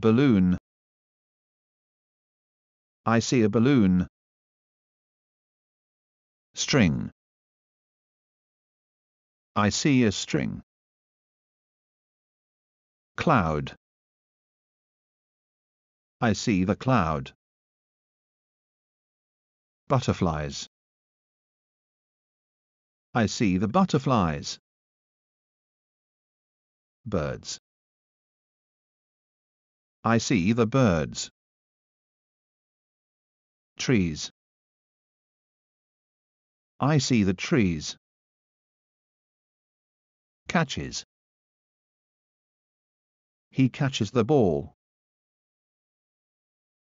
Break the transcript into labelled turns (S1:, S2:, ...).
S1: Balloon. I see a balloon. String. I see a string. Cloud. I see the cloud. Butterflies. I see the butterflies. Birds. I see the birds. Trees. I see the trees. Catches. He catches the ball.